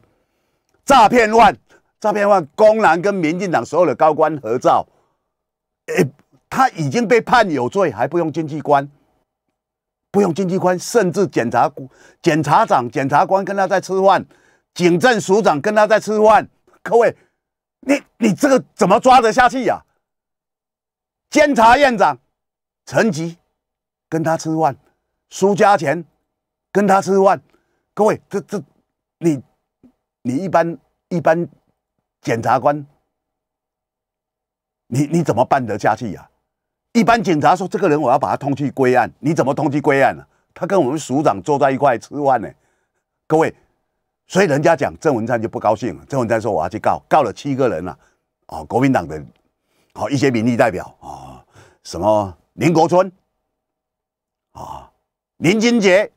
诈骗犯、诈骗犯公然跟民进党所有的高官合照？哎，他已经被判有罪，还不用经济官，不用经济官，甚至检察检察长、检察官跟他在吃饭，警政署长跟他在吃饭。各位，你你这个怎么抓得下去呀？监察院长陈吉跟他吃饭，苏家钱跟他吃饭。各位，这这你你一般一般检察官。你你怎么办得下去呀？一般警察说这个人我要把他通缉归案，你怎么通缉归案呢？他跟我们署长坐在一块吃饭呢，各位，所以人家讲郑文灿就不高兴了。郑文灿说我要去告，告了七个人了，啊，国民党的，哦一些民意代表啊，什么林国春，啊林金杰，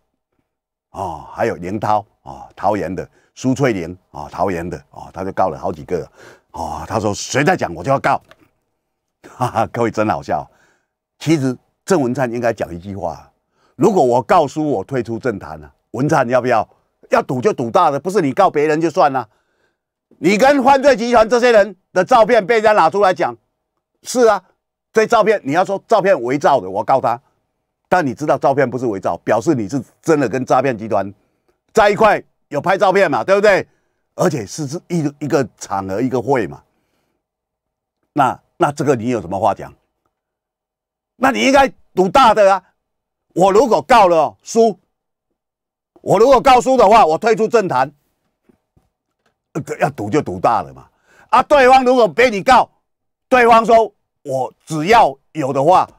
啊还有林涛，啊桃园的苏翠莲，啊桃园的，啊他就告了好几个，啊他说谁在讲我就要告。哈哈，各位真好笑。其实郑文灿应该讲一句话：如果我告诉我退出政坛了，文灿要不要要赌就赌大的？不是你告别人就算了，你跟犯罪集团这些人的照片被人家拿出来讲，是啊，这照片你要说照片伪造的，我告他。但你知道照片不是伪造，表示你是真的跟诈骗集团在一块有拍照片嘛，对不对？而且是这一一个场合一个会嘛，那。那这个你有什么话讲？那你应该赌大的啊！我如果告了输，我如果告输的话，我退出政坛。那个要赌就赌大了嘛！啊，对方如果被你告，对方说我只要有的话，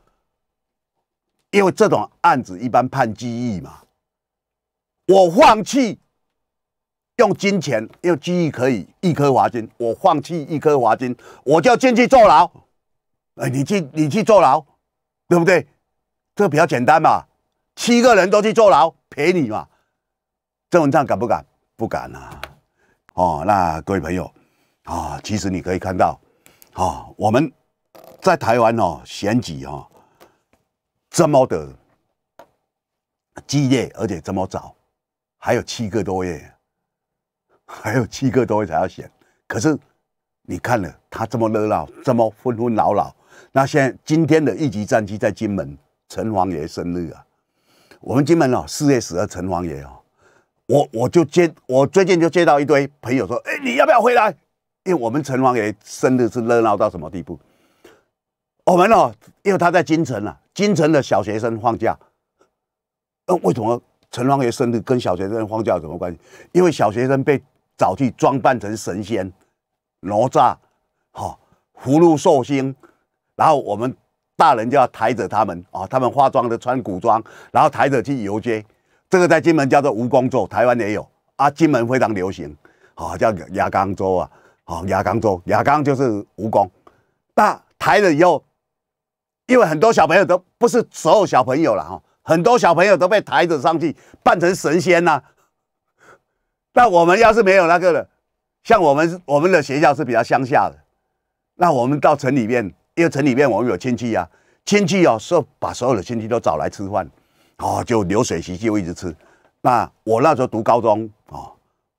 因为这种案子一般判记忆嘛，我放弃。用金钱用机遇可以一颗华金，我放弃一颗华金，我就进去坐牢。哎，你去你去坐牢，对不对？这比较简单嘛。七个人都去坐牢赔你嘛？这文章敢不敢？不敢啊！哦，那各位朋友啊，其实你可以看到啊，我们在台湾哦选举哦，这么的激烈，而且这么早，还有七个多月。还有七个多月才要选，可是你看了他这么热闹，这么纷纷扰扰。那现在今天的一级战机在金门，城隍爷生日啊！我们金门哦，四月十二城隍爷哦，我我就接，我最近就接到一堆朋友说，哎，你要不要回来？因为我们城隍爷生日是热闹到什么地步？我们哦，因为他在京城啊，京城的小学生放假，那为什么城隍爷生日跟小学生放假有什么关系？因为小学生被。早去装扮成神仙哪吒哈，福禄寿星，然后我们大人就要抬着他们啊，他们化妆的穿古装，然后抬着去游街。这个在金门叫做蜈蚣咒，台湾也有啊，金门非常流行，好叫亚刚舟啊，好亚刚舟，亚刚就是蜈蚣。那抬了以后，因为很多小朋友都不是所有小朋友了哈，很多小朋友都被抬着上去扮成神仙呐。那我们要是没有那个了，像我们我们的学校是比较乡下的，那我们到城里面，因为城里面我们有亲戚啊，亲戚哦说把所有的亲戚都找来吃饭，哦就流水席就一直吃。那我那时候读高中啊，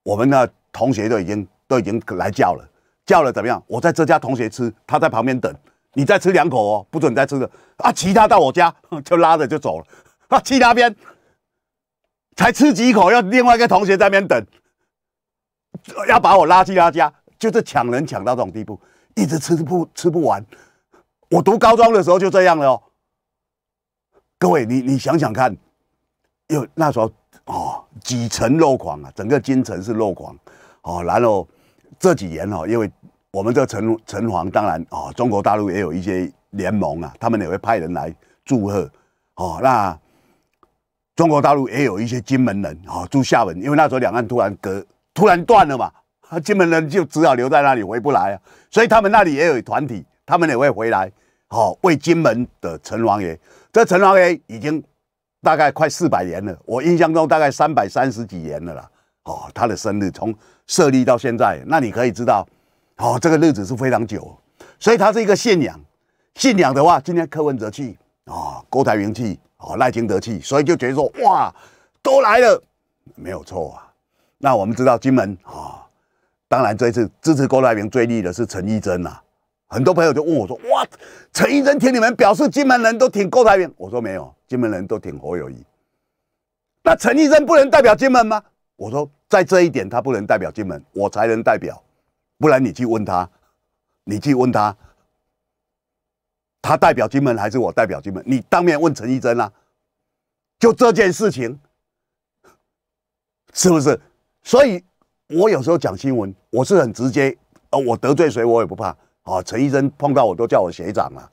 我们的同学都已经都已经来叫了，叫了怎么样？我在这家同学吃，他在旁边等，你再吃两口哦，不准再吃了啊。其他到我家 就拉着就走了，啊，其他边才吃几口，要另外一个同学在那边等。要把我拉去他家，就是抢人抢到这种地步，一直吃不吃不完。我读高中的时候就这样了。各位，你你想想看，有那时候哦，几成肉狂啊，整个京城是肉狂。哦，然后这几年哦，因为我们这个城城隍当然啊，中国大陆也有一些联盟啊，他们也会派人来祝贺。哦，那中国大陆也有一些金门人啊，住厦门，因为那时候两岸突然隔。突然断了嘛，金门人就只好留在那里，回不来啊。所以他们那里也有团体，他们也会回来，好为金门的陈王爷。这陈王爷已经大概快四百年了，我印象中大概三百三十几年了啦。哦，他的生日从设立到现在，那你可以知道，哦，这个日子是非常久。所以他是一个信仰，信仰的话，今天柯文哲去，哦，郭台铭去，哦，赖清德去，所以就觉得说，哇，都来了，没有错啊。那我们知道金门啊，当然这次支持郭台铭最力的是陈义贞呐，很多朋友就问我说：“哇，陈义贞，听你们表示金门人都挺郭台铭。”我说没有，金门人都挺侯友谊。那陈义贞不能代表金门吗？我说在这一点他不能代表金门，我才能代表。不然你去问他，你去问他，他代表金门还是我代表金门？你当面问陈义贞啊。就这件事情，是不是？所以，我有时候讲新闻，我是很直接，呃，我得罪谁我也不怕啊。陈医生碰到我都叫我学长了，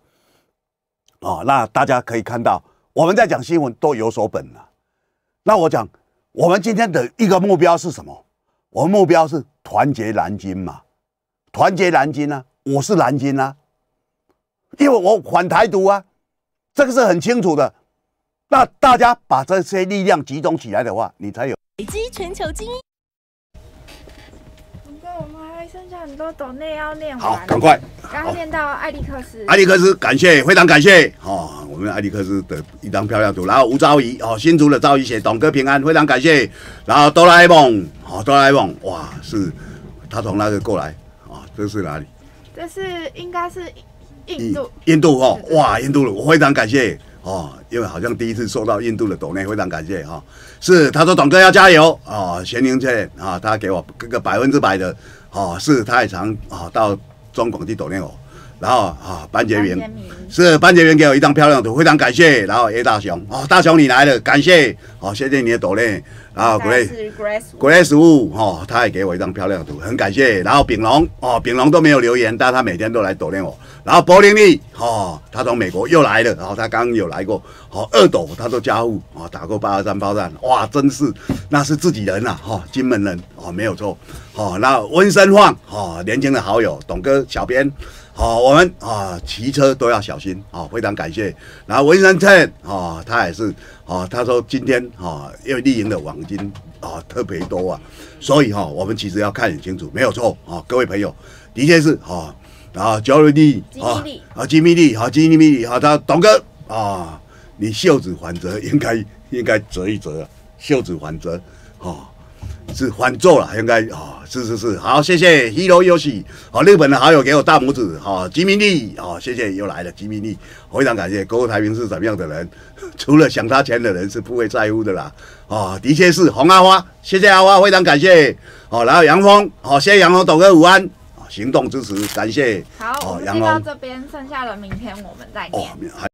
啊，那大家可以看到，我们在讲新闻都有所本了。那我讲，我们今天的一个目标是什么？我们目标是团结南京嘛，团结南京啊，我是南京啊，因为我反台独啊，这个是很清楚的。那大家把这些力量集中起来的话，你才有累积全球精英。剩下很多抖内要念好，赶快。刚念到艾利克斯，艾利克斯，感谢，非常感谢。哦，我们艾利克斯的一张漂亮图。然后吴昭仪，哦，新竹的昭仪写董哥平安，非常感谢。然后哆啦 A 梦，哈，哆啦 A 梦，哇，是他从那个过来，啊，这是哪里？这是应该是印度，印度哦，哇，印度的，我非常感谢，哦，因为好像第一次收到印度的抖内，非常感谢，哈。是他说董哥要加油，哦，咸宁翠，啊，他给我给个百分之百的。哦，是太常哦，到中广地锻炼哦。然后啊，班杰明是班杰明给我一张漂亮图，非常感谢。然后 A 大雄哦，大雄你来了，感谢哦，谢谢你的抖音。然后 Grace Grace 哈，他也给我一张漂亮图，很感谢。然后丙龙哦，丙龙都没有留言，但他每天都来抖练我。然后柏林利哈，他从美国又来了，然后他刚刚有来过。哦，二斗他做家务啊，打过八二三炮战，哇，真是那是自己人了哈，金门人哦，没有错。哦，那温生晃哦，年轻的好友，董哥，小编。好，我们啊骑车都要小心啊，非常感谢。然后文山趁啊，他也是啊，他说今天哈，因为丽莹的黄金啊特别多啊，所以哈，我们其实要看很清楚，没有错啊，各位朋友，的确是哈啊，Jeremy 啊，啊 g e r e m y 啊 j e r 啊，他董哥啊，你袖子反折应该应该折一折，袖子反折啊。是反座了，应该啊，是是是，好，谢谢一楼有喜，好，日本的好友给我大拇指，好，吉米利，好，谢谢又来了，吉米利，非常感谢。国台民是怎么样的人？除了想他钱的人是不会在乎的啦。啊，的确是红阿花，谢谢阿花，非常感谢。好，然后杨峰，好，谢谢杨峰董哥午安，行动支持，感谢。好，杨峰这边剩下的明天我们再见。